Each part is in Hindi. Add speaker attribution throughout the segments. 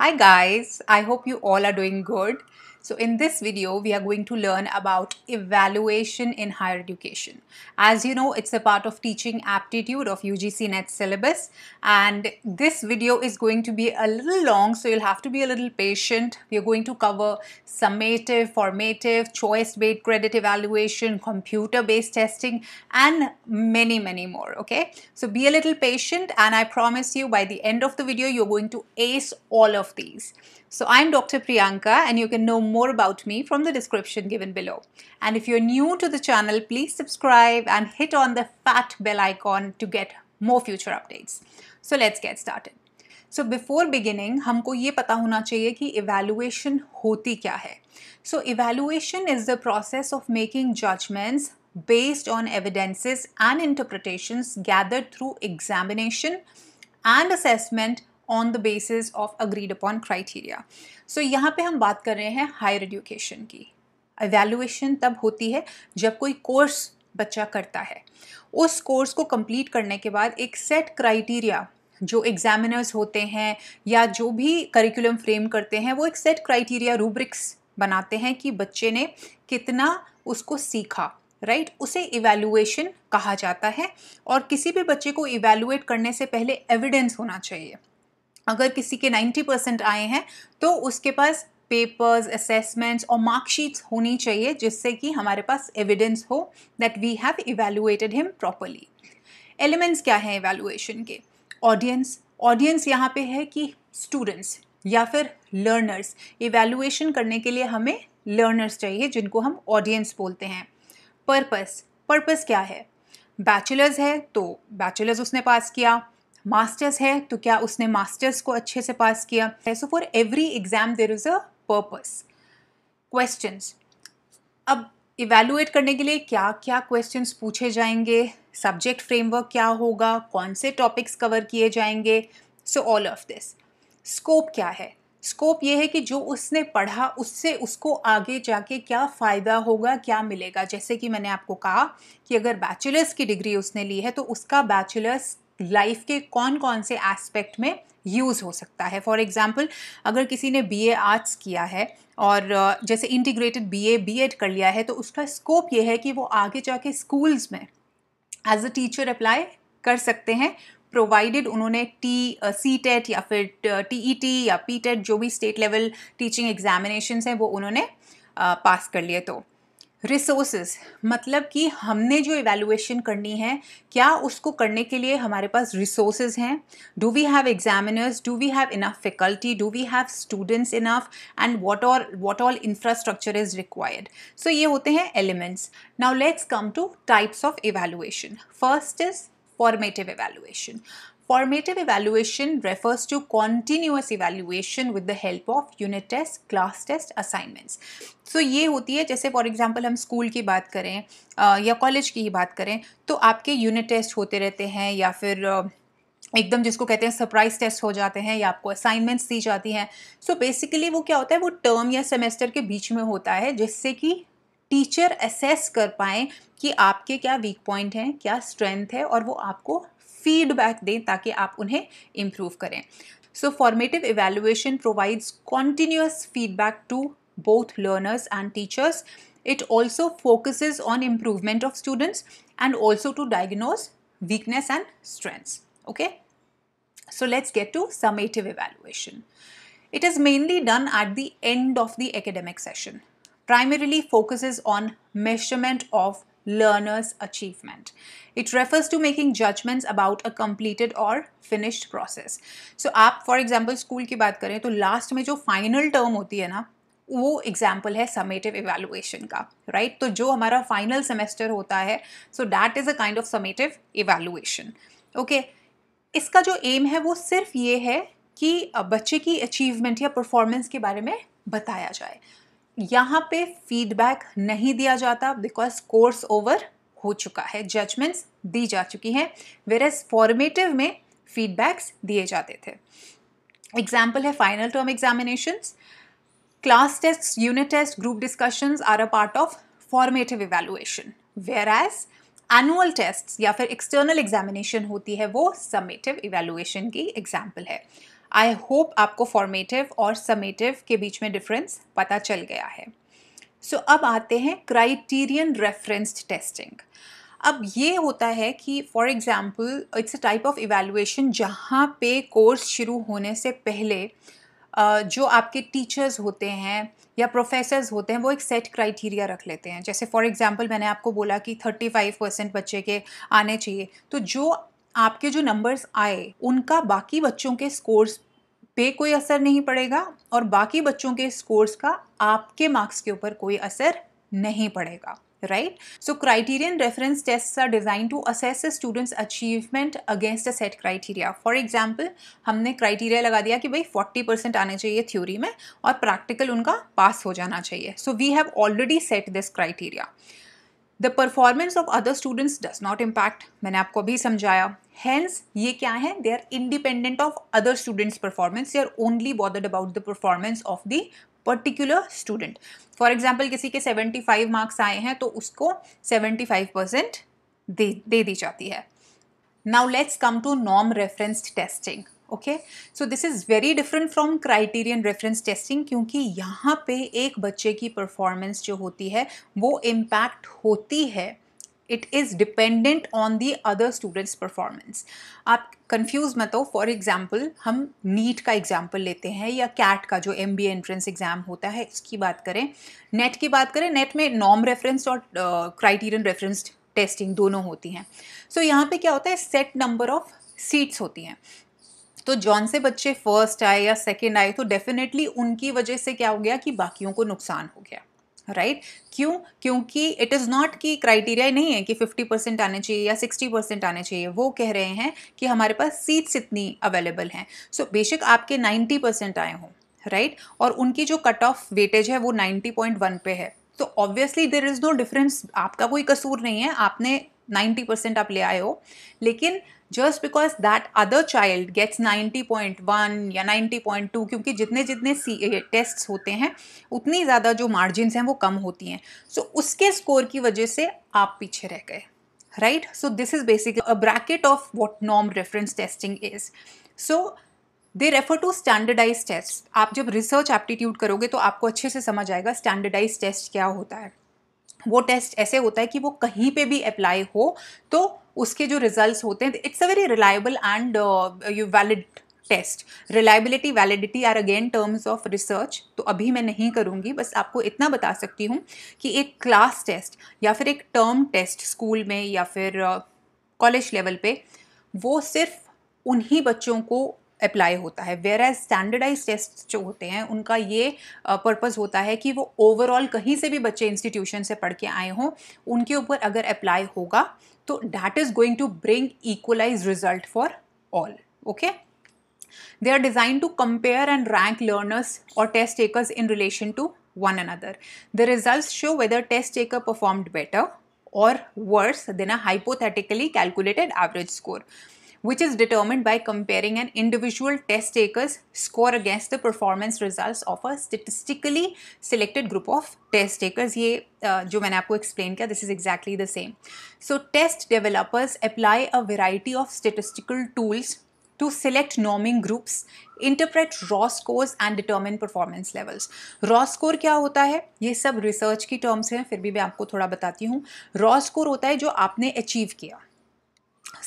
Speaker 1: Hi guys, I hope you all are doing good. So in this video, we are going to learn about evaluation in higher education. As you know, it's a part of teaching aptitude of UGC NET syllabus. And this video is going to be a little long, so you'll have to be a little patient. We're going to cover summative, formative, choice-based credit evaluation, computer-based testing, and many, many more, okay? So be a little patient, and I promise you by the end of the video, you're going to ace all of these. So I'm Dr. Priyanka and you can know more about me from the description given below. And if you're new to the channel, please subscribe and hit on the fat bell icon to get more future updates. So let's get started. So before beginning, हमको ये पता होना चाहिए कि evaluation होती क्या है So evaluation is the process of making judgments based on evidences and interpretations gathered through examination and assessment on the basis of agreed upon criteria so यहाँ पे हम बात कर रहे हैं हायर एजुकेशन की एवेलुएशन तब होती है जब कोई कोर्स बच्चा करता है उस कोर्स को कंप्लीट करने के बाद एक सेट क्राइटेरिया जो एग्जामिनर्स होते हैं या जो भी करिकुलम फ्रेम करते हैं वो एक सेट क्राइटेरिया रूब्रिक्स बनाते हैं कि बच्चे ने कितना उसको सीखा राइट right? उसे इवेलुएशन कहा जाता है और किसी भी बच्चे को इवेलुएट करने से पहले एविडेंस होना चाहिए अगर किसी के 90 परसेंट आए हैं तो उसके पास पेपर्स असेसमेंट्स और मार्कशीट्स होनी चाहिए जिससे कि हमारे पास एविडेंस हो that we have evaluated him properly elements क्या हैं इवेलुएशन के ऑडियंस ऑडियंस यहाँ पे है कि स्टूडेंट्स या फिर लर्नर्स इवेलुएशन करने के लिए हमें लर्नर्स चाहिए जिनको हम ऑडियंस बोलते हैं पर्पस पर्पस क्या है बैचलर्स है तो बैचलर्स उसने पास किया मास्टर्स है तो क्या उसने मास्टर्स को अच्छे से पास किया so for every exam there is a purpose question अब इवेलुएट करने के लिए क्या क्या क्वेश्चन पूछे जाएंगे सब्जेक्ट फ्रेमवर्क क्या होगा कौन से टॉपिक्स कवर किए जाएंगे so all of this scope क्या है स्कोप ये है कि जो उसने पढ़ा उससे उसको आगे जाके क्या फ़ायदा होगा क्या मिलेगा जैसे कि मैंने आपको कहा कि अगर बैचलर्स की डिग्री उसने ली है तो उसका बैचलर्स लाइफ के कौन कौन से एस्पेक्ट में यूज़ हो सकता है फॉर एग्ज़ाम्पल अगर किसी ने बी ए आर्ट्स किया है और जैसे integrated B A B Ed कर लिया है तो उसका स्कोप ये है कि वो आगे जाके स्कूल्स में एज अ टीचर अप्लाई कर सकते हैं प्रोवाइडेड उन्होंने टी सी टेट या फिर टी ई टी या पी टेट जो भी स्टेट लेवल टीचिंग एग्जामिनेशन हैं वो उन्होंने पास कर लिए तो रिसोर्सेज मतलब कि हमने जो इवेलुएशन करनी है क्या उसको करने के लिए हमारे पास रिसोर्सेज हैं do we have examiners do we have enough faculty do we have students enough and what और what all infrastructure is required so ये होते हैं elements now let's come to types of evaluation first is formative evaluation Formative evaluation refers to continuous evaluation with the help of unit test, class test, assignments. So so, ये होती है जैसे फॉर एग्जाम्पल हम स्कूल की बात करें या कॉलेज की ही बात करें तो आपके यूनिट टेस्ट होते रहते हैं या फिर एकदम जिसको कहते हैं सरप्राइज टेस्ट हो जाते हैं या आपको असाइनमेंट्स दी जाती हैं सो बेसिकली वो क्या होता है वो टर्म या सेमेस्टर के बीच में होता है जिससे कि टीचर असेस कर पाएँ कि आपके क्या वीक पॉइंट हैं क्या स्ट्रेंथ है और वो आपको फीडबैक दें ताकि आप उन्हें इम्प्रूव करें so formative evaluation provides continuous feedback to both learners and teachers it also focuses on improvement of students and also to diagnose weakness and strengths okay so let's get to summative evaluation it is mainly done at the end of the academic session primarily focuses on measurement of learner's achievement. It refers to making judgments about a completed or finished process. So आप for example school की बात करें तो last में जो final term होती है ना वो example है summative evaluation का right? तो जो हमारा final semester होता है so that is a kind of summative evaluation. Okay? इसका जो aim है वो सिर्फ ये है कि बच्चे की अचीवमेंट या परफॉर्मेंस के बारे में बताया जाए यहाँ पे फीडबैक नहीं दिया जाता बिकॉज कोर्स ओवर हो चुका है जजमेंट्स दी जा चुकी हैं वेर एज फॉर्मेटिव में फीडबैक्स दिए जाते थे एग्जाम्पल है final term examination class test unit test group discussion are a part of formative evaluation whereas annual test या फिर एक्सटर्नल एग्जामिनेशन होती है वो समेटिव इवेलुएशन की एग्जाम्पल है आई होप आपको फॉर्मेटिव और समेटिव के बीच में डिफरेंस पता चल गया है सो so, अब आते हैं क्राइटीरियन रेफरेंस्ड टेस्टिंग अब ये होता है कि for example it's a type of evaluation जहाँ पे कोर्स शुरू होने से पहले जो आपके टीचर्स होते हैं या प्रोफेसर्स होते हैं वो एक सेट क्राइटेरिया रख लेते हैं जैसे फॉर एग्जांपल मैंने आपको बोला कि 35 परसेंट बच्चे के आने चाहिए तो जो आपके जो नंबर्स आए उनका बाकी बच्चों के स्कोर्स पे कोई असर नहीं पड़ेगा और बाकी बच्चों के स्कोर्स का आपके मार्क्स के ऊपर कोई असर नहीं पड़ेगा right so criterion reference test are design to assess students achievement against a set criteria for example हमने क्राइटेरिया लगा दिया कि भाई फोर्टी परसेंट आने चाहिए थ्योरी में और प्रैक्टिकल उनका पास हो जाना चाहिए so we have already set this criteria the performance of other students does not impact मैंने आपको अभी समझाया हैंस ये क्या है they are independent of other students performance they are only bothered about the performance of the particular student for example किसी के सेवेंटी फाइव मार्क्स आए हैं तो उसको सेवेंटी फाइव परसेंट दे दे दी जाती है नाउ लेट्स कम टू नॉम referenced testing okay so this is very different from criterion reference testing क्योंकि यहाँ पे एक बच्चे की परफॉर्मेंस जो होती है वो इम्पैक्ट होती है it is dependent on the other students performance आप कन्फ्यूज मत हो फॉर एग्जाम्पल हम नीट का एग्जाम्पल लेते हैं या कैट का जो एम बी एंट्रेंस एग्ज़ाम होता है इसकी बात करें नेट की बात करें नेट में नॉम रेफरेंस और क्राइटेरियन रेफरेंस टेस्टिंग दोनों होती हैं सो so, यहाँ पे क्या होता है सेट नंबर ऑफ़ सीट्स होती हैं तो जॉन से बच्चे फर्स्ट आए या सेकेंड आए तो डेफिनेटली उनकी वजह से क्या हो गया कि बाकियों को नुकसान हो गया राइट right? क्यों क्योंकि इट इज़ नॉट कि क्राइटेरिया नहीं है कि 50 परसेंट आने चाहिए या 60 परसेंट आने चाहिए वो कह रहे हैं कि हमारे पास सीट्स इतनी अवेलेबल हैं सो so, बेशक आपके 90 परसेंट आए हों राइट right? और उनकी जो कट ऑफ वेटेज है वो 90.1 पे है तो obviously there is no difference आपका कोई कसूर नहीं है आपने नाइन्टी परसेंट आप ले आए हो लेकिन just because that other child gets 90.1 या 90.2 क्योंकि जितने जितने सी टेस्ट होते हैं उतनी ज़्यादा जो मार्जिन हैं वो कम होती हैं सो so, उसके स्कोर की वजह से आप पीछे रह गए right so this is basically a bracket of what नॉम reference testing is so they refer to standardize test आप जब रिसर्च एप्टीट्यूड करोगे तो आपको अच्छे से समझ आएगा स्टैंडर्डाइज टेस्ट क्या होता है वो टेस्ट ऐसे होता है कि वो कहीं पे भी अप्लाई हो तो उसके जो रिजल्ट्स होते हैं it's a very reliable and you valid test reliability validity are again terms of research तो अभी मैं नहीं करूँगी बस आपको इतना बता सकती हूँ कि एक क्लास टेस्ट या फिर एक टर्म टेस्ट स्कूल में या फिर कॉलेज uh, लेवल पे वो सिर्फ उन्हीं बच्चों को अप्लाई होता है वेर एज स्टैंडर्डाइज टेस्ट जो होते हैं उनका ये पर्पज़ होता है कि वो ओवरऑल कहीं से भी बच्चे इंस्टीट्यूशन से पढ़ के आए हों उनके ऊपर अगर अप्लाई होगा तो that is going to bring equalize result for all okay they are design to compare and rank learners और test takers in relation to one other the result show whether test taker performed better और worse than a hypothetically calculated average score which is determined by comparing an individual test taker's score against the performance results of a statistically selected group of test takers. ये जो मैंने आपको explain किया this is exactly the same. So test developers apply a variety of statistical tools to select norming groups, interpret raw scores and determine performance levels. Raw score क्या होता है ये सब research की terms हैं फिर भी मैं आपको थोड़ा बताती हूँ Raw score होता है जो आपने achieve किया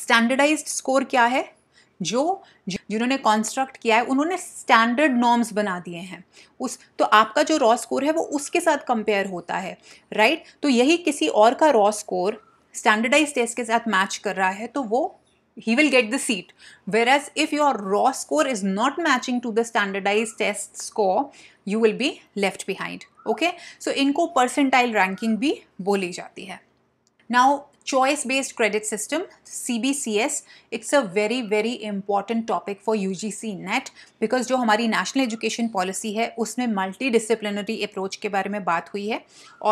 Speaker 1: स्टैंडर्डाइज्ड स्कोर क्या है जो जिन्होंने कॉन्स्ट्रक्ट किया है उन्होंने स्टैंडर्ड नॉर्म्स बना दिए हैं उस तो आपका जो रॉ स्कोर है वो उसके साथ कंपेयर होता है राइट right? तो यही किसी और का रॉ स्कोर स्टैंडर्डाइज टेस्ट के साथ मैच कर रहा है तो वो he will get the seat whereas if your raw score is not matching to the standardized test score you will be left behind okay so इनको percentile ranking भी बोली जाती है now choice based credit system C B C S it's a very very important topic for U G C NET because जो हमारी नेशनल एजुकेशन पॉलिसी है उसमें मल्टी डिसिप्लिनरी अप्रोच के बारे में बात हुई है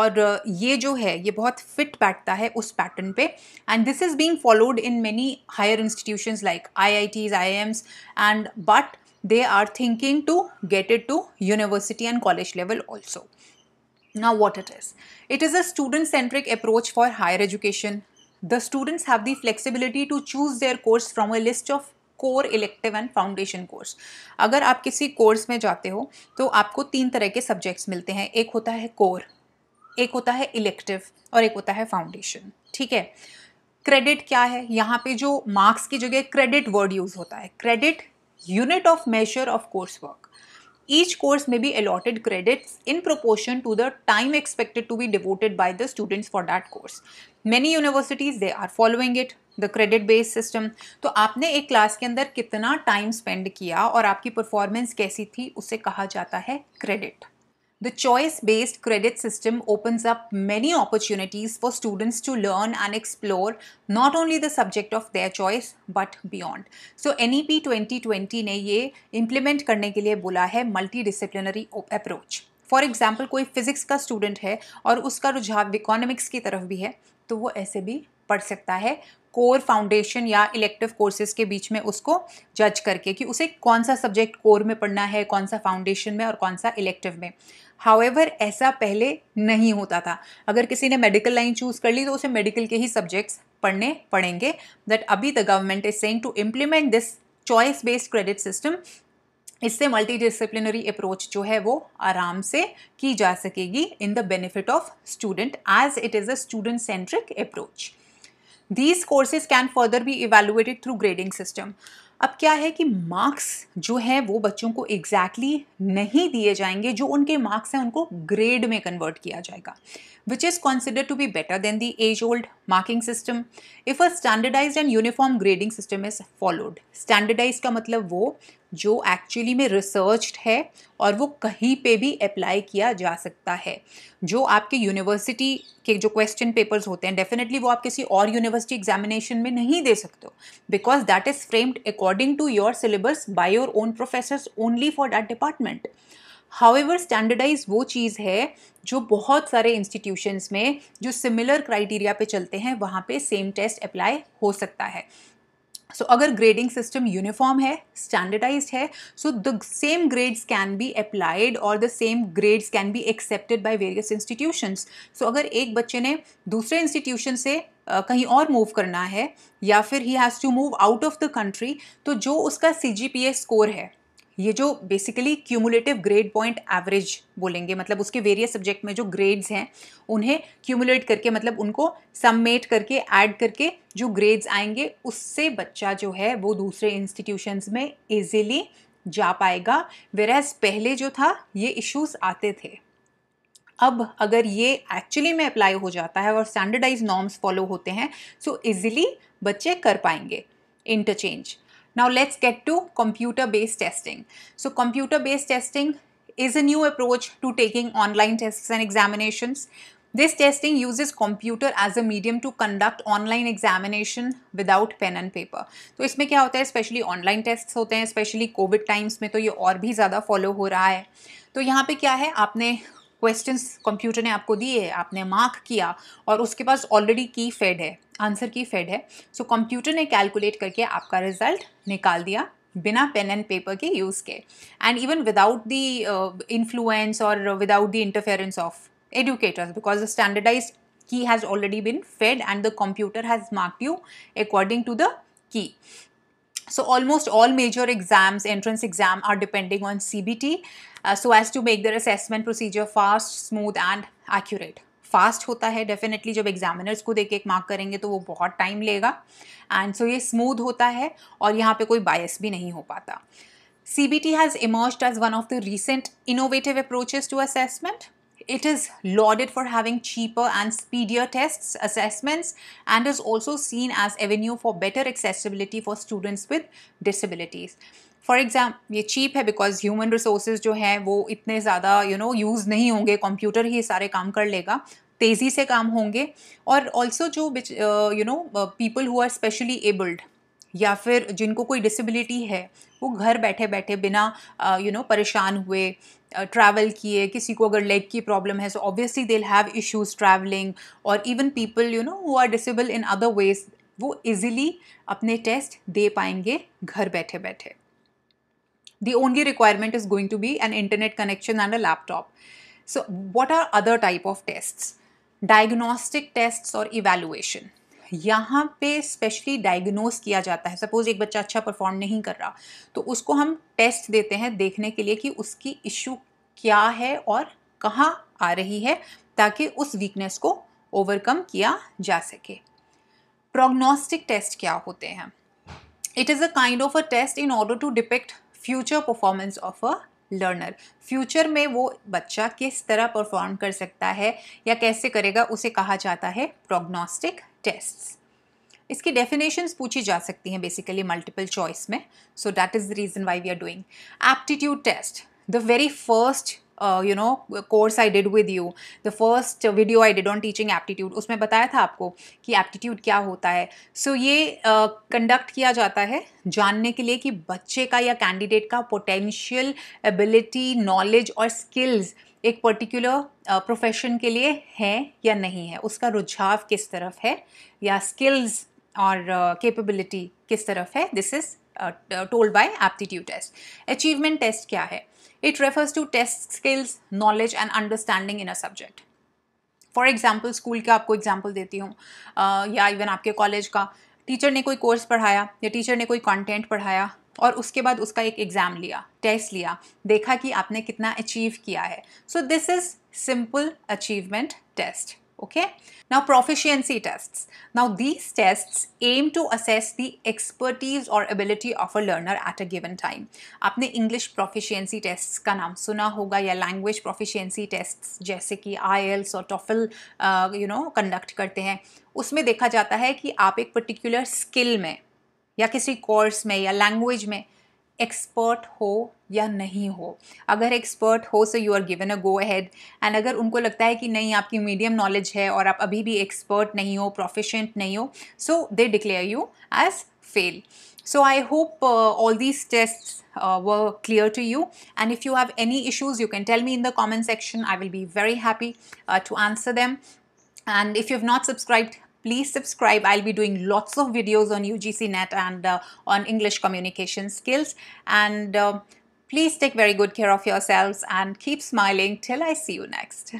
Speaker 1: और ये जो है ये बहुत फिट बैठता है उस पैटर्न पे and this is being followed in many higher institution like I I Ts IIMs and but they are thinking to get it to university and college level also Now what it is. It is a student-centric approach for higher education. The students have the flexibility to choose their course from a list of core elective and foundation course अगर आप किसी कोर्स में जाते हो तो आपको तीन तरह के सब्जेक्ट्स मिलते हैं एक होता है कोर एक होता है इलेक्टिव और एक होता है फाउंडेशन ठीक है क्रेडिट क्या है यहाँ पे जो मार्क्स की जगह क्रेडिट वर्ड यूज़ होता है credit unit of measure of course work each course में be allotted credits in proportion to the time expected to be devoted by the students for that course many universities they are following it the credit based system तो आपने एक क्लास के अंदर कितना टाइम स्पेंड किया और आपकी परफॉर्मेंस कैसी थी उसे कहा जाता है credit The choice based credit system opens up many opportunities for students to learn and explore not only the subject of their choice but beyond. So NEP 2020 ने ये implement करने के लिए बोला है multidisciplinary approach. For example, कोई physics का student है और उसका रुझाव economics की तरफ भी है तो वो ऐसे भी पढ़ सकता है कोर फाउंडेशन या इलेक्टिव कोर्सेज के बीच में उसको जज करके कि उसे कौन सा सब्जेक्ट कोर में पढ़ना है कौन सा फाउंडेशन में और कौन सा इलेक्टिव में हाउएवर ऐसा पहले नहीं होता था अगर किसी ने मेडिकल लाइन चूज़ कर ली तो उसे मेडिकल के ही सब्जेक्ट्स पढ़ने पड़ेंगे दैट अभी the government is saying to implement this choice based credit system इससे मल्टी डिसिप्लिनरी अप्रोच जो है वो आराम से की जा सकेगी in the benefit of student as it is a student centric approach these courses can further be evaluated through grading system अब क्या है कि मार्क्स जो है वो बच्चों को एग्जैक्टली exactly नहीं दिए जाएंगे जो उनके मार्क्स हैं उनको ग्रेड में कन्वर्ट किया जाएगा which is consider to be better than the age old marking system if a standardize and uniform grading system is followed standardize का मतलब वो जो एक्चुअली में रिसर्च्ड है और वो कहीं पे भी अप्लाई किया जा सकता है जो आपके यूनिवर्सिटी के जो क्वेश्चन पेपर्स होते हैं डेफिनेटली वो आप किसी और यूनिवर्सिटी एग्जामिनेशन में नहीं दे सकते हो because that is framed according to your syllabus by your own professor only for that department ever standardize वो चीज़ है जो बहुत सारे इंस्टीट्यूशंस में जो सिमिलर क्राइटेरिया पे चलते हैं वहाँ पे सेम टेस्ट अप्लाई हो सकता है सो so, अगर ग्रेडिंग सिस्टम यूनिफॉर्म है स्टैंडर्डाइज है so the same grades can be applied और the same grades can be accepted by various institutions so अगर एक बच्चे ने दूसरे इंस्टीट्यूशन से uh, कहीं और मूव करना है या फिर he has to move out of the country तो जो उसका सी जी पी स्कोर है ये जो basically cumulative grade point average बोलेंगे मतलब उसके वेरियस सब्जेक्ट में जो ग्रेड्स हैं उन्हें क्यूमुलेट करके मतलब उनको सम्मेट करके ऐड करके जो ग्रेड्स आएंगे उससे बच्चा जो है वो दूसरे इंस्टीट्यूशंस में ईजिली जा पाएगा वेराज पहले जो था ये इश्यूज़ आते थे अब अगर ये एक्चुअली में अप्लाई हो जाता है और स्टैंडर्डाइज नॉर्म्स फॉलो होते हैं सो so इजीली बच्चे कर पाएंगे interchange Now let's get to computer-based testing. So computer-based testing is a new approach to taking online tests and examinations. This testing uses computer as a medium to conduct online examination without pen and paper. so इसमें क्या होता है especially online tests होते हैं स्पेशली कोविड टाइम्स में तो ये और भी ज़्यादा फॉलो हो रहा है तो यहाँ पे क्या है आपने क्वेश्चंस कंप्यूटर ने आपको दिए आपने मार्क किया और उसके पास ऑलरेडी की फेड है आंसर की फेड है सो so, कंप्यूटर ने कैलकुलेट करके आपका रिजल्ट निकाल दिया बिना पेन एंड पेपर के यूज़ के and even without the influence और without the interference of educators because the standardize key has already been fed and the computer has mark you according to the key So almost all major exams, entrance exam are depending on CBT uh, so as to make their assessment procedure fast, smooth and accurate. Fast होता है डेफिनेटली जब एग्जामिनर्स को देख एक मार्क करेंगे तो वो बहुत टाइम लेगा एंड सो so ये स्मूथ होता है और यहाँ पे कोई बायस भी नहीं हो पाता C B T has emerge as one of the recent innovative approaches to assessment It is lauded for having cheaper and speedier tests, assessments, and is also seen as avenue for better accessibility for students with disabilities. For example, ये cheap है because human resources जो है वो इतने ज़्यादा you know यूज़ नहीं होंगे Computer ही सारे काम कर लेगा तेज़ी से काम होंगे और also, जो you know people who are specially या फिर जिनको कोई डिसेबिलिटी है वो घर बैठे बैठे बिना यू नो परेशान हुए ट्रैवल किए किसी को अगर लेग की प्रॉब्लम है so obviously they have issues travelling और even people you know who are disable in other ways वो इजीली अपने टेस्ट दे पाएंगे घर बैठे बैठे the only requirement is going to be an internet connection and a laptop so what are other type of test diagnostic test और इवेल्युएशन यहाँ पे स्पेशली डायग्नोस किया जाता है सपोज़ एक बच्चा अच्छा परफॉर्म नहीं कर रहा तो उसको हम टेस्ट देते हैं देखने के लिए कि उसकी इश्यू क्या है और कहाँ आ रही है ताकि उस वीकनेस को ओवरकम किया जा सके प्रोग्नोस्टिक टेस्ट क्या होते हैं it is a kind of a test in order to depict future performance of a learner future में वो बच्चा किस तरह परफॉर्म कर सकता है या कैसे करेगा उसे कहा जाता है प्रोग्नोस्टिक टेस्ट इसकी डेफिनेशन पूछी जा सकती हैं बेसिकली मल्टीपल चॉइस में so that is the reason why we are doing aptitude test the very first you know course I did with you the first video I did on teaching aptitude उसमें बताया था आपको कि एप्टीट्यूड क्या होता है सो so, ये कंडक्ट uh, किया जाता है जानने के लिए कि बच्चे का या कैंडिडेट का पोटेंशियल एबिलिटी नॉलेज और स्किल्स एक पर्टिकुलर प्रोफेशन uh, के लिए है या नहीं है उसका रुझाव किस तरफ है या स्किल्स और कैपेबिलिटी uh, किस तरफ है this is told by aptitude test achievement test क्या है it refers to test skills knowledge and understanding in a subject for example school का आपको एग्जाम्पल देती हूँ uh, या इवन आपके कॉलेज का टीचर ने कोई कोर्स पढ़ाया या टीचर ने कोई कंटेंट पढ़ाया और उसके बाद उसका एक एग्ज़ाम लिया टेस्ट लिया देखा कि आपने कितना अचीव किया है so this is simple achievement test okay now proficiency test now these test aim to assess the expertise और ability of a learner at a given time आपने इंग्लिश प्रोफिशियंसी टेस्ट का नाम सुना होगा या लैंग्वेज प्रोफिशियंसी टेस्ट जैसे कि आई एल्स e और टॉफिल यू नो कंडक्ट करते हैं उसमें देखा जाता है कि आप एक पर्टिकुलर स्किल में या किसी कोर्स में या लैंग्वेज में एक्सपर्ट हो या नहीं हो अगर एक्सपर्ट हो so you are given a go ahead and अगर उनको लगता है कि नहीं आपकी मीडियम नॉलेज है और आप अभी भी एक्सपर्ट नहीं हो प्रोफिशेंट नहीं हो so they declare you as fail so I hope all these test were clear to you and if you have any issues you can tell me in the comment section I will be very happy to answer them and if you have not subscribed please subscribe. I'll be doing lots of videos on UGC NET and uh, on English communication skills. And uh, please take very good care of yourselves and keep smiling till I see you next.